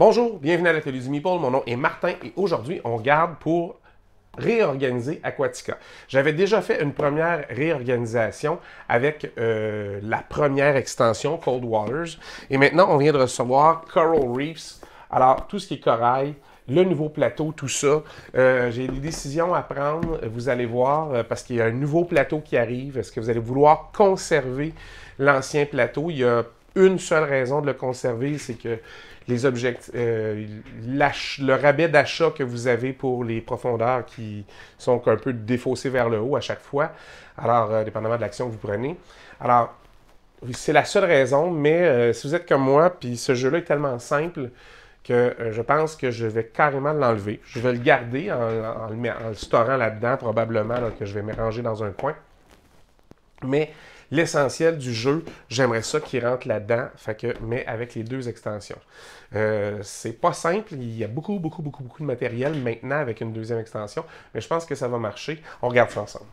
Bonjour, bienvenue à l'atelier du Meeple. Mon nom est Martin et aujourd'hui, on garde pour réorganiser Aquatica. J'avais déjà fait une première réorganisation avec euh, la première extension Cold Waters et maintenant, on vient de recevoir Coral Reefs. Alors, tout ce qui est corail, le nouveau plateau, tout ça. Euh, j'ai des décisions à prendre, vous allez voir, euh, parce qu'il y a un nouveau plateau qui arrive. Est-ce que vous allez vouloir conserver l'ancien plateau? Il y a une seule raison de le conserver, c'est que les objets, euh, le rabais d'achat que vous avez pour les profondeurs qui sont un peu défaussées vers le haut à chaque fois, alors euh, dépendamment de l'action que vous prenez. Alors, c'est la seule raison, mais euh, si vous êtes comme moi, puis ce jeu-là est tellement simple que je pense que je vais carrément l'enlever. Je vais le garder en, le storant là-dedans, probablement, que je vais me dans un coin. Mais l'essentiel du jeu, j'aimerais ça qu'il rentre là-dedans, fait que, mais avec les deux extensions. Euh, c'est pas simple, il y a beaucoup, beaucoup, beaucoup, beaucoup de matériel maintenant avec une deuxième extension, mais je pense que ça va marcher. On regarde ça ensemble.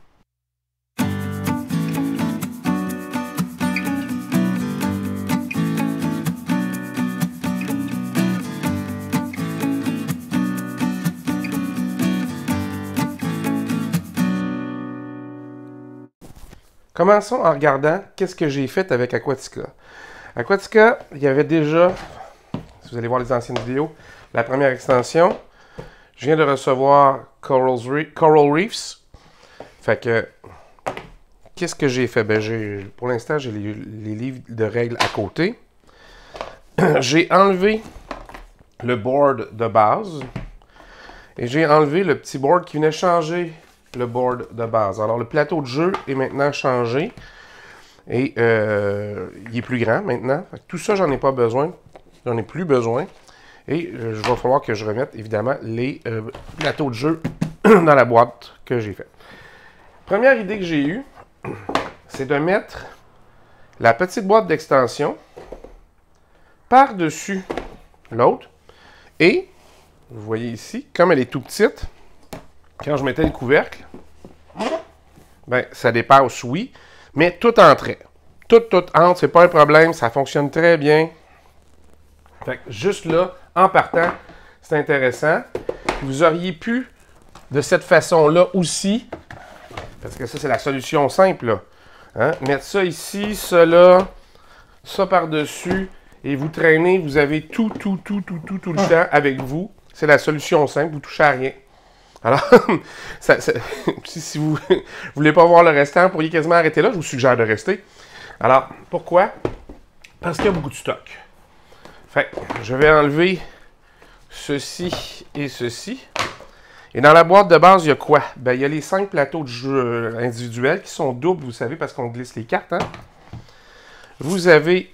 Commençons en regardant qu'est-ce que j'ai fait avec Aquatica. Aquatica, il y avait déjà, si vous allez voir les anciennes vidéos, la première extension. Je viens de recevoir Coral Reefs. Fait que, qu'est-ce que j'ai fait? Ben, pour l'instant, j'ai les, livres de règles à côté. j'ai enlevé le board de base. Et j'ai enlevé le petit board qui venait changer le board de base. Alors, le plateau de jeu est maintenant changé. Et euh, il est plus grand maintenant. Tout ça, j'en ai pas besoin. J'en ai plus besoin. Et euh, je va falloir que je remette, évidemment, les euh, plateaux de jeu dans la boîte que j'ai faite. Première idée que j'ai eue, c'est de mettre la petite boîte d'extension par-dessus l'autre. Et, vous voyez ici, comme elle est tout petite, quand je mettais le couvercle, ben, ça dépasse, oui, mais tout entrait. Tout, tout entre, c'est pas un problème, ça fonctionne très bien. Fait juste là, en partant, c'est intéressant. Vous auriez pu, de cette façon-là aussi, parce que ça, c'est la solution simple, hein, mettre ça ici, cela, là, ça par-dessus, et vous traînez, vous avez tout, tout, tout, tout, tout, tout le temps ah. avec vous. C'est la solution simple, vous touchez à rien. Alors, si, vous ne voulez pas voir le restant, vous pourriez quasiment arrêter là. Je vous suggère de rester. Alors, pourquoi? Parce qu'il y a beaucoup de stock. Fait je vais enlever ceci et ceci. Et dans la boîte de base, il y a quoi? Ben, il y a les cinq plateaux de jeu individuels qui sont doubles, vous savez, parce qu'on glisse les cartes. Hein. Vous avez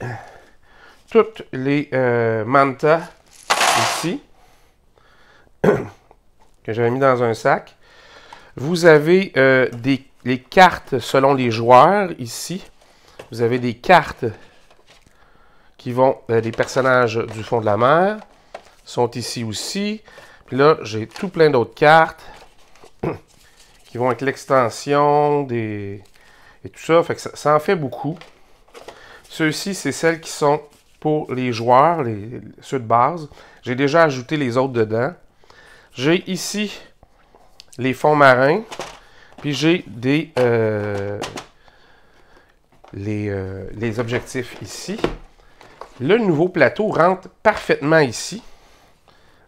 toutes les euh, mantas ici. que j'avais mis dans un sac. Vous avez euh, des, les cartes selon les joueurs ici. Vous avez des cartes qui vont des euh, personnages du fond de la mer. sont ici aussi. Puis là, j'ai tout plein d'autres cartes qui vont avec l'extension des et tout ça. Fait ça, ça en fait beaucoup. Ceux-ci, c'est celles qui sont pour les joueurs, les, ceux de base. J'ai déjà ajouté les autres dedans. J'ai ici les fonds marins. Puis j'ai des euh, euh, les, objectifs ici. Le nouveau plateau rentre parfaitement ici.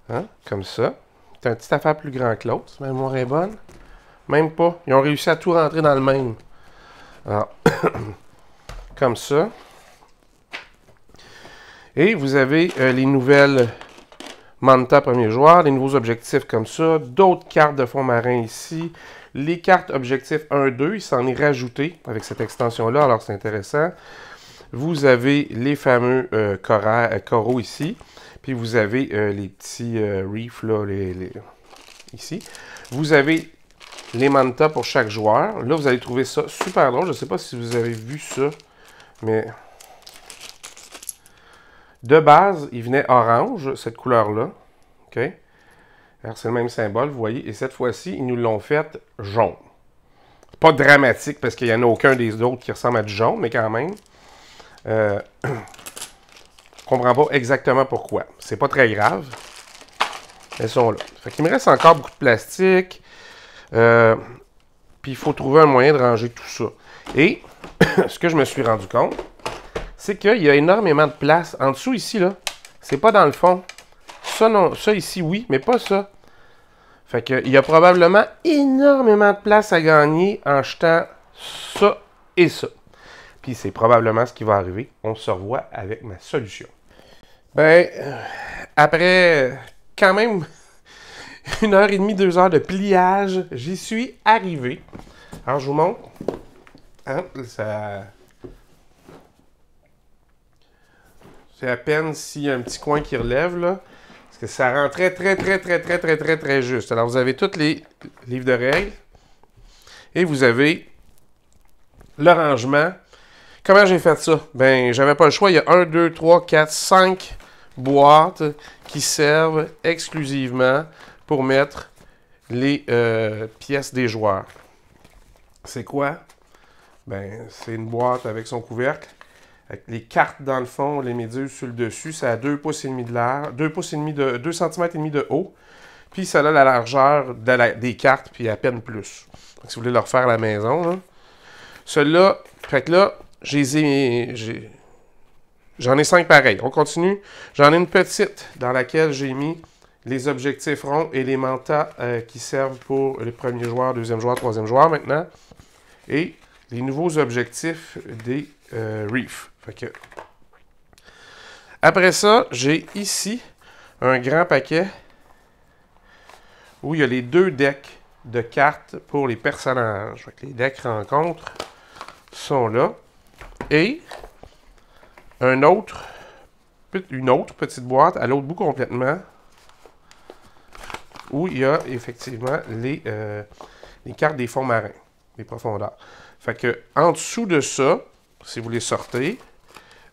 Hein, comme ça. C'est un petit affaire plus grand que l'autre. Ma mémoire bonne. Même pas. Ils ont réussi à tout rentrer dans le même. Alors, comme ça. Et vous avez euh, les nouvelles Manta, premier joueur, les nouveaux objectifs comme ça, d'autres cartes de fond marin ici, les cartes objectifs 1-2, il s'en est rajouté avec cette extension-là, alors c'est intéressant. Vous avez les fameux euh, coraux euh, ici, puis vous avez euh, les petits reefs là, les, ici. Vous avez les mantas pour chaque joueur. Là, vous allez trouver ça super long. Je ne sais pas si vous avez vu ça, mais de base, il venait orange, cette couleur-là. OK? C'est le même symbole, vous voyez. Et cette fois-ci, ils nous l'ont fait jaune. Pas dramatique parce qu'il n'y en a aucun des autres qui ressemble à du jaune, mais quand même. Euh, je ne comprends pas exactement pourquoi. C'est pas très grave. Elles sont là. Fait me reste encore beaucoup de plastique. Euh, puis il faut trouver un moyen de ranger tout ça. Et ce que je me suis rendu compte, c'est qu'il y a énormément de place. En dessous, ici, là, c'est pas dans le fond. Ça, non, ça ici, oui, mais pas ça. Fait que, il y a probablement énormément de place à gagner en jetant ça et ça. Puis c'est probablement ce qui va arriver. On se revoit avec ma solution. Ben, euh, après euh, quand même une heure et demie, deux heures de pliage, j'y suis arrivé. Alors, je vous montre. Hein, ça C'est à peine s'il y a un petit coin qui relève, là. Parce que ça rend très, très, très, très, très, très, très, très juste. Alors, vous avez tous les livres de règles. Et vous avez le rangement. Comment j'ai fait ça? Ben, j'avais pas le choix. Il y a 1, 2, 3, 4, 5 boîtes qui servent exclusivement pour mettre les euh, pièces des joueurs. C'est quoi? Ben, c'est une boîte avec son couvercle les cartes dans le fond, les méduses sur le dessus, ça a 2 pouces et demi de large, 2 pouces et demi de 2 cm et demi de haut. Puis ça a la largeur des cartes, puis à peine plus. Donc, si vous voulez le refaire à la maison, celui-là, fait que là, j'ai j'en ai 5 pareils. On continue. J'en ai une petite dans laquelle j'ai mis les objectifs ronds et les mantas euh, qui servent pour les premiers joueurs, deuxième joueur, troisième joueur maintenant. Et les nouveaux objectifs des euh, Reefs. Après ça, j'ai ici un grand paquet où il y a les deux decks de cartes pour les personnages. les decks rencontres sont là. Et une autre petite boîte à l'autre bout complètement où il y a effectivement les, euh, les cartes des fonds marins, des profondeurs. Fait que en dessous de ça, si vous les sortez,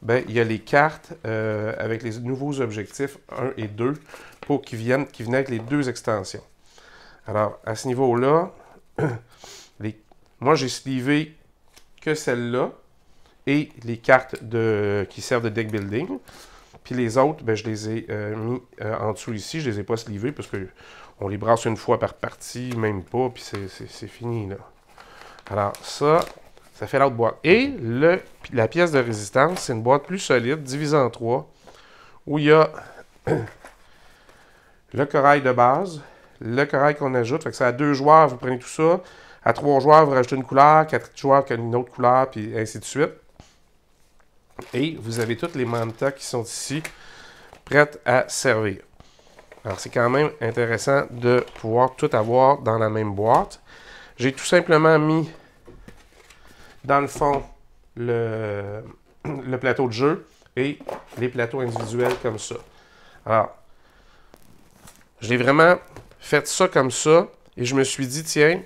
ben, il y a les cartes euh, avec les nouveaux objectifs 1 et 2 pour qui viennent, qui viennent avec les deux extensions. Alors, à ce niveau-là, les... moi j'ai slivé que celle-là et les cartes de... qui servent de deck building. Puis les autres, ben, je les ai euh, mis euh, en dessous ici. Je ne les ai pas slivés parce qu'on les brasse une fois par partie, même pas, puis c'est fini. là. Alors ça, ça fait l'autre boîte. Et la pièce de résistance, c'est une boîte plus solide, divisée en trois, où il y a le corail de base, le corail qu'on ajoute. Fait que c'est à deux joueurs, vous prenez tout ça. À trois joueurs, vous rajoutez une couleur. Quatre joueurs, une autre couleur, puis ainsi de suite. Et vous avez toutes les mantas qui sont ici, prêtes à servir. Alors, c'est quand même intéressant de pouvoir tout avoir dans la même boîte. J'ai tout simplement mis dans le fond le, plateau de jeu et les plateaux individuels comme ça. Alors, j'ai vraiment fait ça comme ça et je me suis dit, tiens,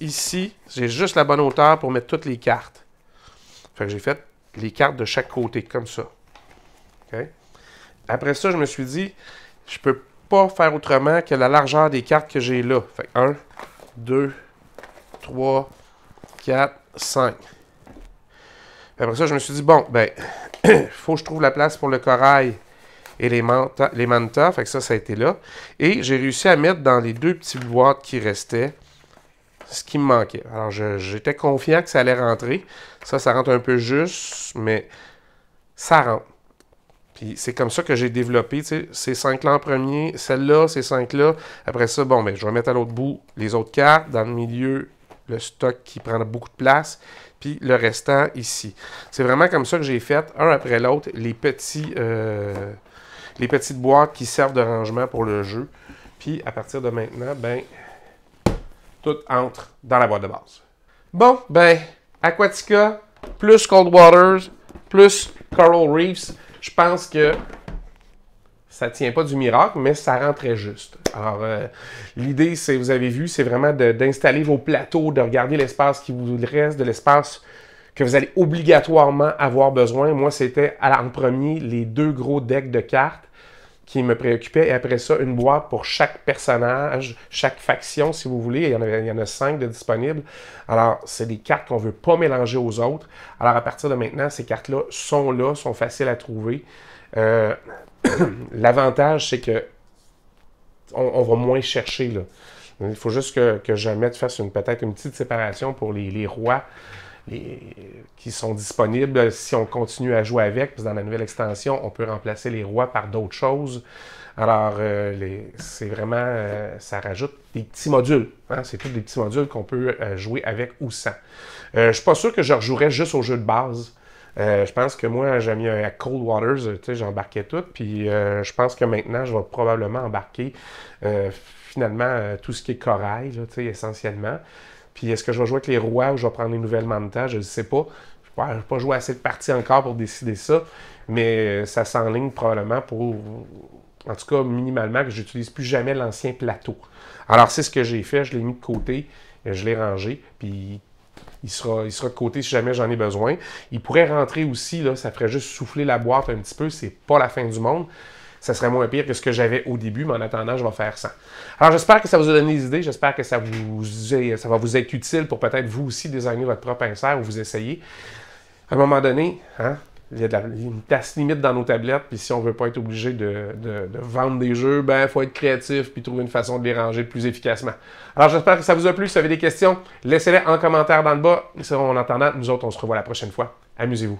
ici, j'ai juste la bonne hauteur pour mettre toutes les cartes. Fait que j'ai fait les cartes de chaque côté, comme ça. Après ça, je me suis dit, je peux pas faire autrement que la largeur des cartes que j'ai là. Fait 1, 2, 3, 4, 5. après ça, je me suis dit, bon, ben, faut que je trouve la place pour le corail et les, manta, les mantas. Fait que ça, ça a été là. Et j'ai réussi à mettre dans les deux petites boîtes qui restaient ce qui me manquait. Alors, j'étais confiant que ça allait rentrer. Ça, ça rentre un peu juste, mais ça rentre. Puis c'est comme ça que j'ai développé, tu sais, ces cinq-là en premier, celle-là, ces cinq-là. Après ça, bon, ben, je vais mettre à l'autre bout les autres cartes, dans le milieu, le stock qui prend beaucoup de place, puis le restant ici. C'est vraiment comme ça que j'ai fait, un après l'autre, les, petits, euh, les petites boîtes qui servent de rangement pour le jeu. Puis à partir de maintenant, ben, tout entre dans la boîte de base. Bon, ben, Aquatica, plus Cold Waters, plus Coral Reefs, je pense que ça ne tient pas du miracle, mais ça rend très juste. Alors, euh, l'idée, c'est, vous avez vu, c'est vraiment d'installer vos plateaux, de regarder l'espace qui vous reste, de l'espace que vous allez obligatoirement avoir besoin. Moi, c'était en premier les deux gros decks de cartes qui me préoccupaient, et après ça, une boîte pour chaque personnage, chaque faction, si vous voulez. Il y en, a cinq de disponibles. Alors, c'est des cartes qu'on ne veut pas mélanger aux autres. Alors, à partir de maintenant, ces cartes-là sont là, sont faciles à trouver. Euh, L'avantage, c'est que on, va moins chercher. Il faut juste que, je mette face peut-être une petite séparation pour les, rois qui sont disponibles. Si on continue à jouer avec, dans la nouvelle extension, on peut remplacer les rois par d'autres choses. Alors, euh, c'est vraiment, euh, ça rajoute des petits modules. Hein. C'est tous des petits modules qu'on peut euh, jouer avec ou sans. je ne suis pas sûr que je rejouerais juste au jeu de base. Euh, je pense que moi, j'ai mis un Cold Waters, tu sais, j'embarquais tout. Puis euh, je pense que maintenant, je vais probablement embarquer euh, finalement tout ce qui est corail, essentiellement. Puis est-ce que je vais jouer avec les rois ou je vais prendre les nouvelles manta? Je ne sais pas. Je vais pas jouer assez de parties encore pour décider ça. Mais ça s'enligne probablement pour en tout cas minimalement, que j'utilise plus jamais l'ancien plateau. Alors c'est ce que j'ai fait, je l'ai mis de côté, je l'ai rangé, puis il sera, il sera de côté si jamais j'en ai besoin. Il pourrait rentrer aussi, là, ça ferait juste souffler la boîte un petit peu. C'est pas la fin du monde ça serait moins pire que ce que j'avais au début, mais en attendant, je vais faire ça. Alors, j'espère que ça vous a donné des idées, j'espère que ça, vous ça va vous être utile pour peut-être vous aussi désigner votre propre insert ou vous essayer. À un moment donné, hein, il y a de la, une tasse limite dans nos tablettes, puis si on veut pas être obligé de, vendre des jeux, ben faut être créatif puis trouver une façon de les ranger plus efficacement. Alors j'espère que ça vous a plu. Si vous avez des questions, laissez-les en commentaire dans le bas. Ils seront en attendant, nous autres, on se revoit la prochaine fois. Amusez-vous.